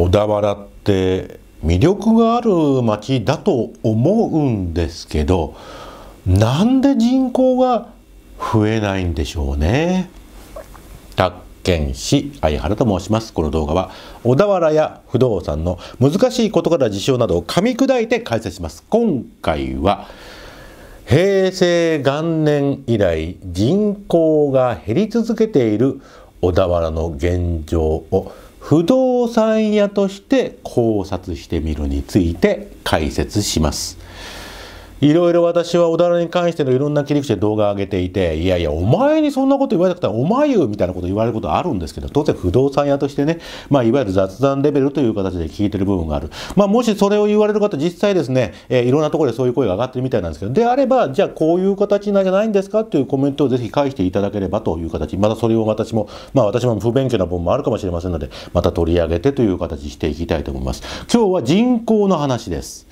小田原って魅力がある町だと思うんですけどなんで人口が増えないんでしょうね。宅建師相原と申しますこの動画は小田原や不動産の難しいことから事象などを噛み砕いて解説します今回は平成元年以来人口が減り続けている小田原の現状を不動産屋として考察してみるについて解説します。いろいろ私は小田原に関してのいろんな切り口で動画を上げていて、いやいや、お前にそんなこと言われたくたら、お前よみたいなこと言われることあるんですけど、当然不動産屋としてね、まあ、いわゆる雑談レベルという形で聞いてる部分がある。まあ、もしそれを言われる方、実際ですね、えー、いろんなところでそういう声が上がってるみたいなんですけど、であれば、じゃあこういう形なんじゃないんですかというコメントをぜひ返していただければという形、またそれを私も、まあ、私も不勉強な部分もあるかもしれませんので、また取り上げてという形していきたいと思います。今日は人口の話です。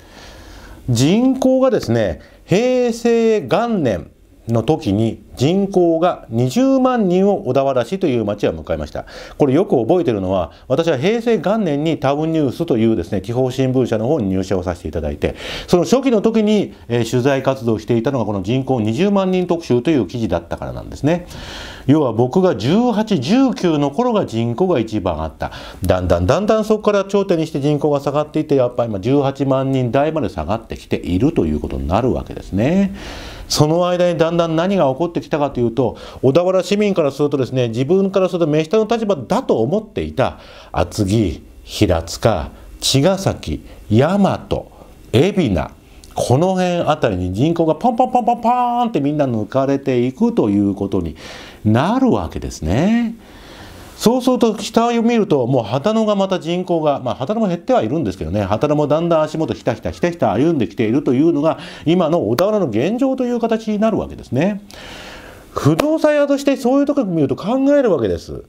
人口がですね平成元年の時に人口が20万人を小田原市という町は迎えました。これよく覚えてるのは、私は平成元年にタウンニュースというですね、地方新聞社の方に入社をさせていただいて、その初期の時に、えー、取材活動をしていたのがこの人口20万人特集という記事だったからなんですね。要は僕が18、19の頃が人口が一番あった。だんだんだんだんそこから頂点にして人口が下がっていて、やっぱり今18万人台まで下がってきているということになるわけですね。その間にだんだん何が起こってきたかというと小田原市民からするとですね自分からすると目下の立場だと思っていた厚木平塚茅ヶ崎大和海老名この辺あたりに人口がポンポンポンポンポーンってみんな抜かれていくということになるわけですね。そうすると北を見るともう旗野がまた人口が、まあ、旗野も減ってはいるんですけどね旗野もだんだん足元ひたひたひたひた歩んできているというのが今の小田原の現状という形になるわけですね。不動産屋としてそういうとこ見ると考えるわけです。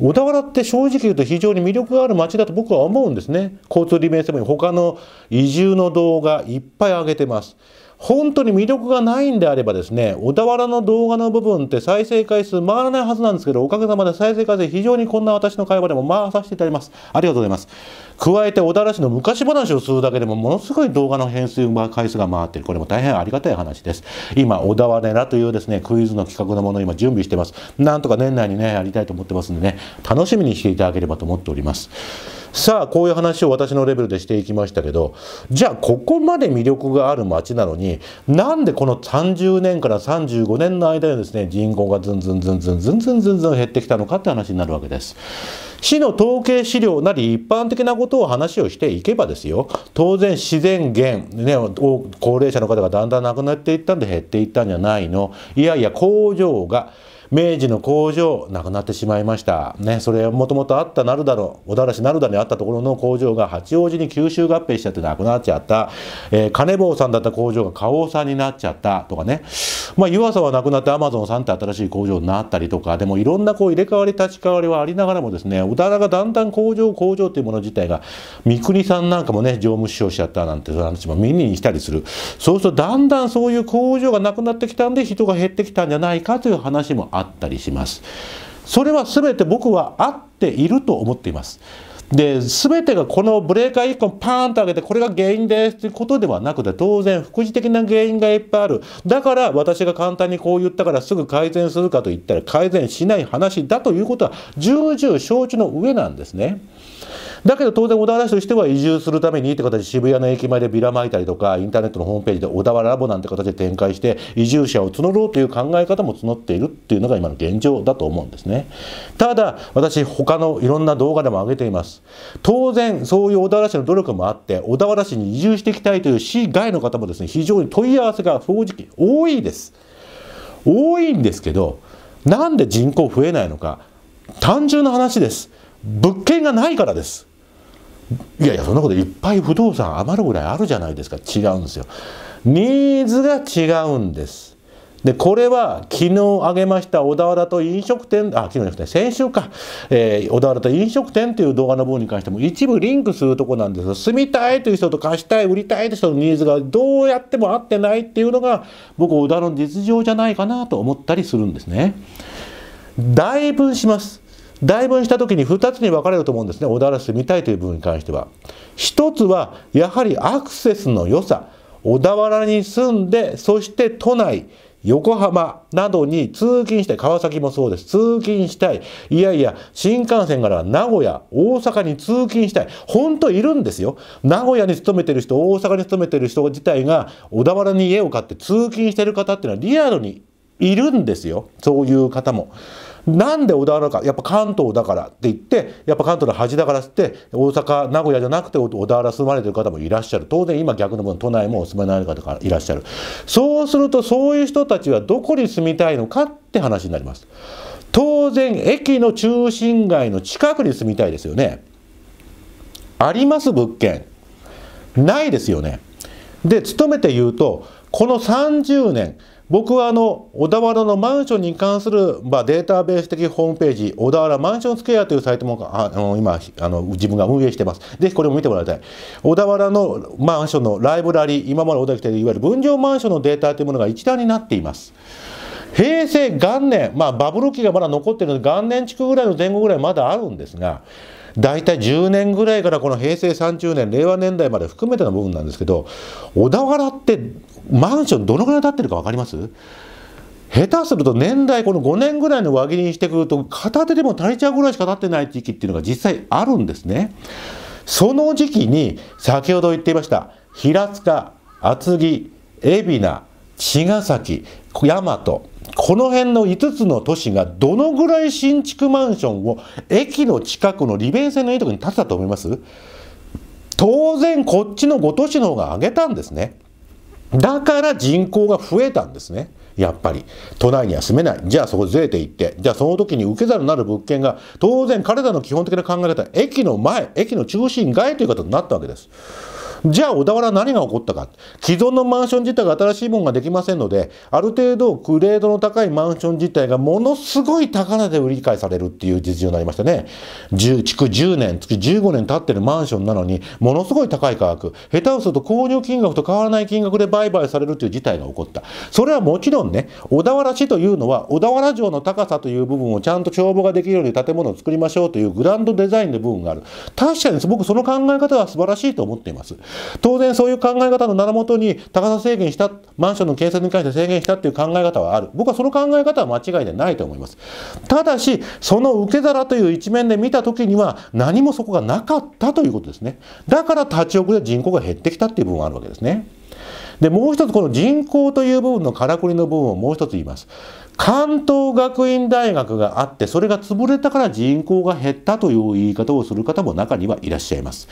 小田原って正直言うと非常に魅力がある街だと僕は思うんですね。交通利便性も他の移住の動画いっぱい上げてます。本当に魅力がないんであればですね、小田原の動画の部分って再生回数回らないはずなんですけど、おかげさまで再生回数非常にこんな私の会話でも回させていただきます。ありがとうございます。加えて小田原市の昔話をするだけでもものすごい動画の編集回数が回っている。これも大変ありがたい話です。今、小田原らというですね、クイズの企画のものを今準備してます。なんとか年内にね、やりたいと思ってますんでね、楽しみにしていただければと思っております。さあこういう話を私のレベルでしていきましたけどじゃあここまで魅力がある町なのになんでこの30年から35年の間にですね人口がずんずんずんずんずんずんずんずん減ってきたのかって話になるわけです。市の統計資料なり一般的なことを話をしていけばですよ当然自然源、ね、高齢者の方がだんだん亡くなっていったんで減っていったんじゃないのいやいや工場が明治の工場なくなってしまいました。ね、それもともとあったなるだろう、小田原市なるだにあったところの工場が八王子に吸収合併しちゃってなくなっちゃった。えー、金坊さんだった工場が花王さんになっちゃったとかね。まあ、湯浅はなくなってアマゾンさんって新しい工場になったりとか、でもいろんなこう入れ替わり立ち替わりはありながらもですね、小田原がだんだん工場工場というもの自体が、三国さんなんかもね、常務首相しちゃったなんてそういう話も耳にしたりする。そうするとだんだんそういう工場がなくなってきたんで人が減ってきたんじゃないかという話もあったりします。それは全て僕は合っていると思っています。で全てがこのブレーカー1個パーンと上げてこれが原因ですということではなくて当然副次的な原因がいっぱいあるだから私が簡単にこう言ったからすぐ改善するかと言ったら改善しない話だということは重々承知の上なんですね。だけど当然小田原市としては移住するためにって形で渋谷の駅前でビラまいたりとかインターネットのホームページで小田原ラボなんて形で展開して移住者を募ろうという考え方も募っているっていうのが今の現状だと思うんですねただ私他のいろんな動画でも上げています当然そういう小田原市の努力もあって小田原市に移住していきたいという市外の方もですね非常に問い合わせが正直多いです多いんですけどなんで人口増えないのか単純な話です物件がないからですいやいやそんなこといっぱい不動産余るぐらいあるじゃないですか違うんですよニーズが違うんですでこれは昨日挙げました小田原と飲食店あ昨日じゃなくて先週か、えー、小田原と飲食店という動画の方に関しても一部リンクするとこなんですが住みたいという人と貸したい売りたいという人のニーズがどうやっても合ってないっていうのが僕小田の実情じゃないかなと思ったりするんですねだいぶします大分した時に2つに分かれると思うんですね小田原市見たいという部分に関しては1つはやはりアクセスの良さ小田原に住んでそして都内横浜などに通勤したい。川崎もそうです。通勤したい。いやいや、新幹線から名古屋、大阪に通勤したい。本当いるんですよ。名古屋に勤めてる人、大阪に勤めてる人自体が、小田原に家を買って通勤してる方っていうのはリアルにいるんですよ。そういう方も。なんで小田原かやっぱ関東だからって言ってやっぱ関東の端だからって大阪名古屋じゃなくて小田原住まれてる方もいらっしゃる当然今逆の分都内もお住まいのある方がいらっしゃるそうするとそういう人たちはどこに住みたいのかって話になります当然駅の中心街の近くに住みたいですよねあります物件ないですよねで勤めて言うとこの30年僕はあの小田原のマンションに関する、まあ、データベース的ホームページ小田原マンションスクエアというサイトもあの今あの自分が運営してますぜひこれも見てもらいたい小田原のマンションのライブラリ今まで小田原でいわゆる分譲マンションのデータというものが一覧になっています平成元年、まあ、バブル期がまだ残ってるので元年地区ぐらいの前後ぐらいまだあるんですが大体10年ぐらいからこの平成30年令和年代まで含めての部分なんですけど小田原ってマンションどのぐらい建ってるか分かります下手すると年代この5年ぐらいの輪切りにしてくると片手でも足りちゃうぐらいしか建ってない時期っていうのが実際あるんですね。その時期に先ほど言っていました平塚厚木海老名茅ヶ崎大和この辺の5つの都市がどのぐらい新築マンションを駅の近くの利便性のいいところに建てたと思います当然こっちの5都市の方が上げたんですね。だから人口が増えたんですね。やっぱり。都内には住めない。じゃあそこずれていって。じゃあその時に受け皿になる物件が、当然彼らの基本的な考え方、駅の前、駅の中心街という形になったわけです。じゃあ小田原何が起こったか既存のマンション自体が新しいものができませんのである程度グレードの高いマンション自体がものすごい高値で売り買いされるっていう実情になりましたね築10年築15年経ってるマンションなのにものすごい高い価格下手をすると購入金額と変わらない金額で売買されるという事態が起こったそれはもちろんね小田原市というのは小田原城の高さという部分をちゃんと帳簿ができるように建物を作りましょうというグランドデザインの部分がある確かに僕その考え方は素晴らしいと思っています当然そういう考え方の名のもとに高さ制限したマンションの建設に関して制限したっていう考え方はある僕はその考え方は間違いでないと思いますただしその受け皿という一面で見た時には何もそこがなかったということですねだから立ち遅れ人口が減ってきたっていう部分があるわけですねでもう一つこの人口という部分のからくりの部分をもう一つ言います関東学院大学があってそれが潰れたから人口が減ったという言い方をする方も中にはいらっしゃいます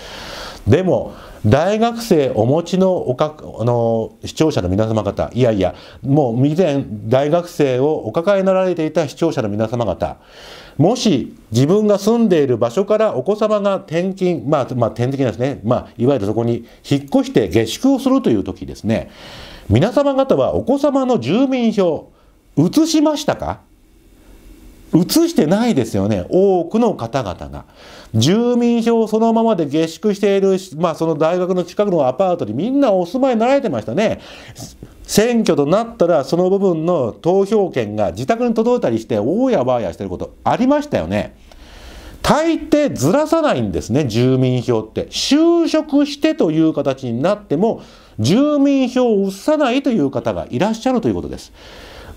でも、大学生お持ちのおかあの視聴者の皆様方、いやいや、もう以前、大学生をお抱えになられていた視聴者の皆様方、もし自分が住んでいる場所からお子様が転勤、まあ、まあ、転勤なんですね、まあ、いわゆるそこに引っ越して下宿をするという時ですね、皆様方はお子様の住民票、移しましたか移してないですよね。多くの方々が。住民票そのままで下宿している、まあその大学の近くのアパートにみんなお住まいになられてましたね。選挙となったらその部分の投票権が自宅に届いたりして、大やばやしてることありましたよね。大抵ずらさないんですね、住民票って。就職してという形になっても、住民票を移さないという方がいらっしゃるということです。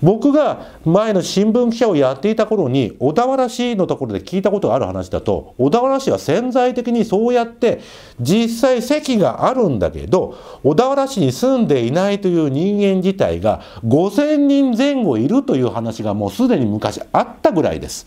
僕が前の新聞記者をやっていた頃に小田原市のところで聞いたことがある話だと小田原市は潜在的にそうやって実際席があるんだけど小田原市に住んでいないという人間自体が5,000人前後いるという話がもうすでに昔あったぐらいです。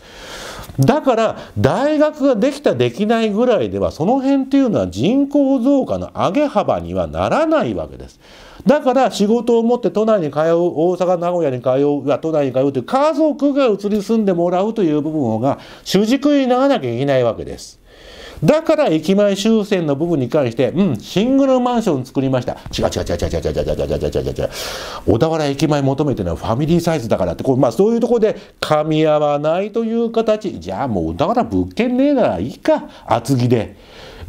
だから大学ができたできないぐらいではその辺というのは人口増加の上げ幅にはならないわけです。だから仕事を持って都内に通う、大阪、名古屋に通う、は都内に通うという家族が移り住んでもらうという部分が主軸にならなきゃいけないわけです。だから駅前修戦の部分に関して、うん、シングルマンション作りました。違う違う違う違う違う違う違う違う違う違う。小田原駅前求めてるのはファミリーサイズだからって、こうまあそういうところで噛み合わないという形。じゃあもう小田原物件ねえならいいか、厚木で。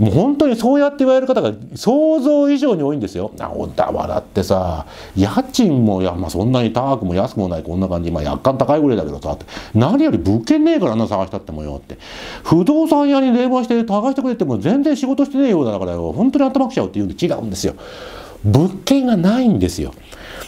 もう本当にそうやって言われる方が想像以上に多いんですよ。小田原ってさ家賃もいや、まあ、そんなに高くも安くもないこんな感じ、まあ、若干高いぐらいだけどさって何より物件ねえからあんな探したってもよって不動産屋に電話して探してくれても全然仕事してねえようだからよ本当に頭くちゃうって言うんで違うんですよ。物件がないんですよ。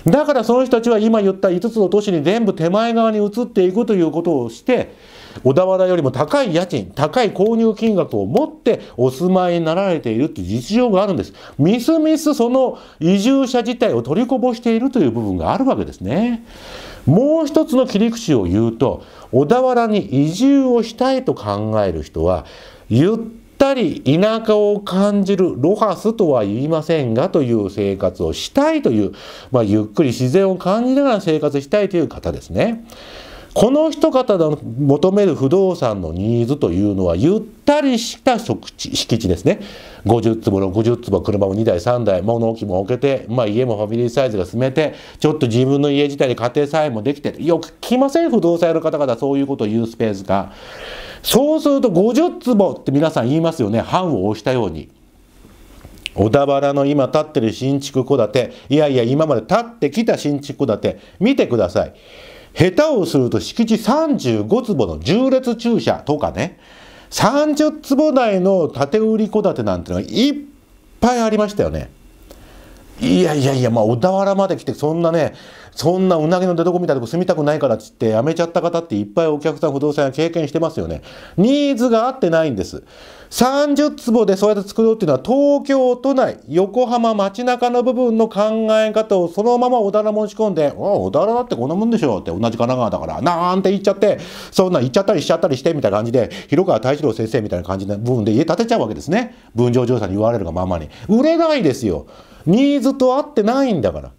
だからその人たちは今言った5つの都市に全部手前側に移っていくということをして小田原よりも高い家賃、高い購入金額を持ってお住まいになられているという実情があるんです。みすみすその移住者自体を取りこぼしているという部分があるわけですね。もう一つの切り口を言うと、小田原に移住をしたいと考える人は、ゆったり田舎を感じるロハスとは言いませんがという生活をしたいという、まあ、ゆっくり自然を感じながら生活したいという方ですね。この人方の求める不動産のニーズというのはゆったりした敷地ですね50坪60坪車も2台3台物置も置けて、まあ、家もファミリーサイズが住めてちょっと自分の家自体に家庭菜園もできてよく来ません不動産屋の方々そういうことを言うスペースがそうすると50坪って皆さん言いますよね半を押したように。小田原の今建ってる新築戸建ていやいや今まで建ってきた新築戸建て見てください。下手をすると敷地35坪の重列駐車とかね、30坪台の建売り戸建てなんてのがいっぱいありましたよね。いやいやいや、まあ、小田原まで来て、そんなね、そんなうなぎの出所みたいなとこ住みたくないからっつって、辞めちゃった方っていっぱいお客さん、不動産経験してますよね。ニーズが合ってないんです。30坪でそうやって作ろうっていうのは東京都内、横浜街中の部分の考え方をそのまま小田原申し込んで、お小田原だってこんなもんでしょって同じ神奈川だから、なんて言っちゃって、そんな言っちゃったりしちゃったりしてみたいな感じで、広川太一郎先生みたいな感じの部分で家建てちゃうわけですね。分譲調査に言われるがままに。売れないですよ。ニーズと合ってないんだから。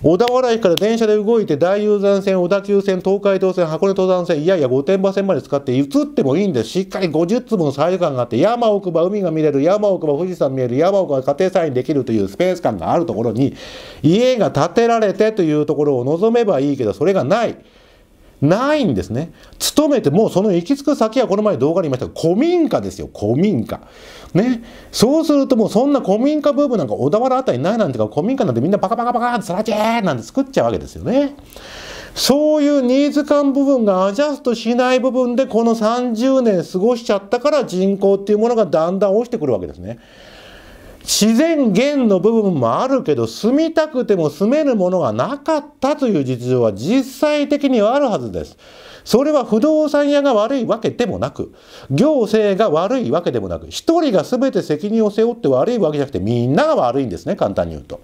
小田原駅から電車で動いて大雄山線、小田急線、東海道線、箱根登山線、いやいや御殿場線まで使って移ってもいいんです。しっかり50坪のサイズ感があって、山奥ば海が見れる、山奥ば富士山見える、山奥は家庭菜園できるというスペース感があるところに、家が建てられてというところを望めばいいけど、それがない。ないんですね。勤めてもうその行き着く先はこの前動画に言いました古民家ですよ、古民家。ね。そうするともうそんな古民家ブームなんか小田原あたりないなんていうか、古民家なんてみんなバカバカバカってさらけーなんて作っちゃうわけですよね。そういうニーズ感部分がアジャストしない部分でこの30年過ごしちゃったから人口っていうものがだんだん落ちてくるわけですね。自然源の部分もあるけど住みたくても住めるものがなかったという実情は実際的にはあるはずです。それは不動産屋が悪いわけでもなく、行政が悪いわけでもなく、一人が全て責任を背負って悪いわけじゃなくてみんなが悪いんですね、簡単に言うと。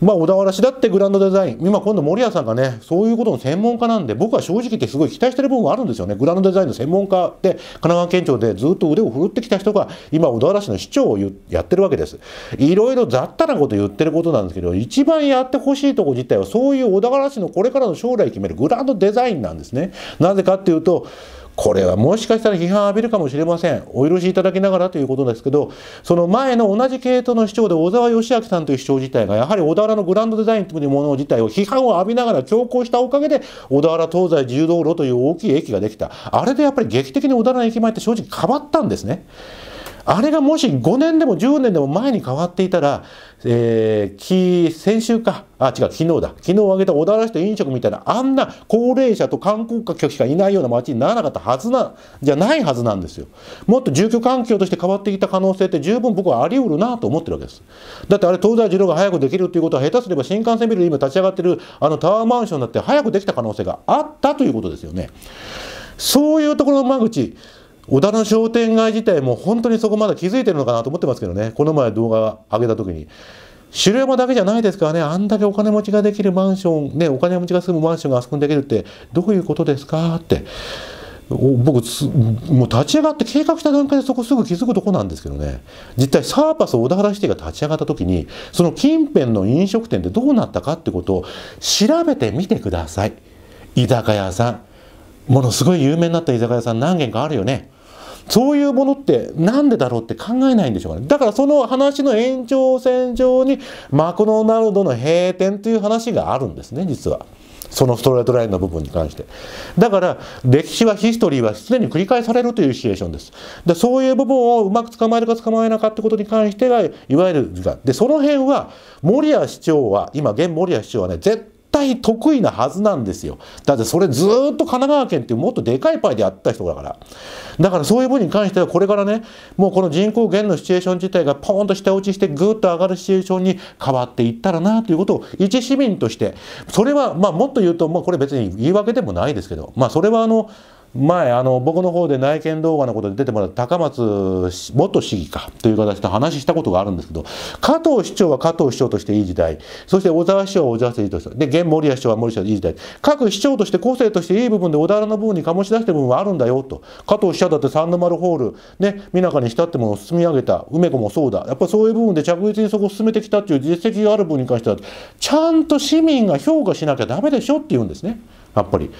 まあ、小田原市だってグランドデザイン、今今度森谷さんがね、そういうことの専門家なんで、僕は正直言ってすごい期待してる部分があるんですよね。グランドデザインの専門家で、神奈川県庁でずっと腕を振るってきた人が、今小田原市の市長をやってるわけです。いろいろ雑多なこと言ってることなんですけど、一番やってほしいとこ自体は、そういう小田原市のこれからの将来を決めるグランドデザインなんですね。なぜかっていうと、これはもしかしたら批判を浴びるかもしれません。お許しいただきながらということですけど、その前の同じ系統の市長で小沢義明さんという市長自体が、やはり小田原のグランドデザインというもの自体を批判を浴びながら強行したおかげで、小田原東西自由道路という大きい駅ができた。あれでやっぱり劇的に小田原駅前って正直変わったんですね。あれがもし5年でも10年でも前に変わっていたら、えー、先週か、あ、違う、昨日だ。昨日挙げた小田原市と飲食みたいな、あんな高齢者と観光客しかいないような街にならなかったはずな、じゃないはずなんですよ。もっと住居環境として変わってきた可能性って十分僕はあり得るなと思ってるわけです。だってあれ、東大二郎が早くできるっていうことは、下手すれば新幹線ビルで今立ち上がってるあのタワーマンションだって早くできた可能性があったということですよね。そういうところの間口、小田の商店街自体も本当にそこまだ気づいてるのかなと思ってますけどねこの前動画上げた時に城山だけじゃないですからねあんだけお金持ちができるマンションねお金持ちが住むマンションがあそこにできるってどういうことですかって僕もう立ち上がって計画した段階でそこすぐ気づくとこなんですけどね実際サーパス小田原シティが立ち上がった時にその近辺の飲食店ってどうなったかってことを調べてみてください居酒屋さんものすごい有名になった居酒屋さん何軒かあるよねそういうものってなんでだろうって考えないんでしょうかね。だからその話の延長線上にマクドナルドの閉店という話があるんですね、実は。そのストレートラインの部分に関して。だから、歴史はヒストリーは常に繰り返されるというシチュエーションです。でそういう部分をうまく捕まえるか捕まえなかってことに関してが、いわゆるが、で、その辺は、森谷市長は、今、現森谷市長はね、絶対得意なはずなんですよ。だってそれずっと神奈川県っていうもっとでかいパイでやった人だから。だからそういう分に関してはこれからね、もうこの人口減のシチュエーション自体がポーンと下落ちしてぐっと上がるシチュエーションに変わっていったらなということを一市民として、それはまあもっと言うと、まあこれ別に言い訳でもないですけど、まあそれはあの、前あの僕の方で内見動画のことで出てもらった高松元市議かという形で話したことがあるんですけど加藤市長は加藤市長としていい時代そして小沢市長は小沢市長としてで現森谷市長は森市長でいい時代各市長として個性としていい部分で小田原の部分に醸し出してる部分はあるんだよと加藤市長だって三の丸ホールねみなかにしたっても進積み上げた梅子もそうだやっぱりそういう部分で着実にそこを進めてきたっていう実績がある分に関してはちゃんと市民が評価しなきゃダメでしょって言うんですね。やっぱり。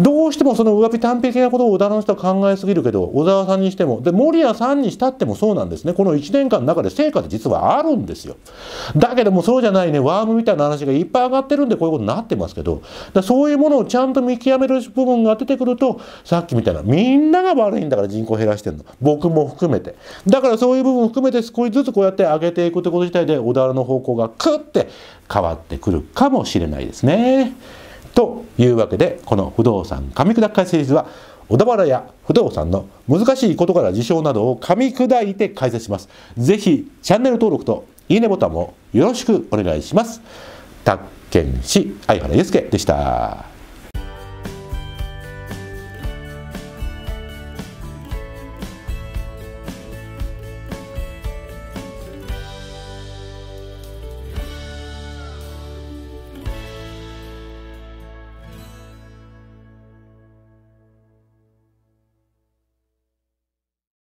どうしてもその上短端的なことを小田の人は考えすぎるけど、小沢さんにしても、で、森谷さんにしたってもそうなんですね。この1年間の中で成果って実はあるんですよ。だけどもそうじゃないね、ワームみたいな話がいっぱい上がってるんでこういうことになってますけど、だそういうものをちゃんと見極める部分が出てくると、さっきみたいな、みんなが悪いんだから人口減らしてるの。僕も含めて。だからそういう部分含めて少しずつこうやって上げていくってこと自体で、小田原の方向がクッて変わってくるかもしれないですね。というわけで、この不動産紙砕き解説は、小田原や不動産の難しい事柄事象などを噛み砕いて解説します。ぜひ、チャンネル登録といいねボタンもよろしくお願いします。宅建師相原祐介でした。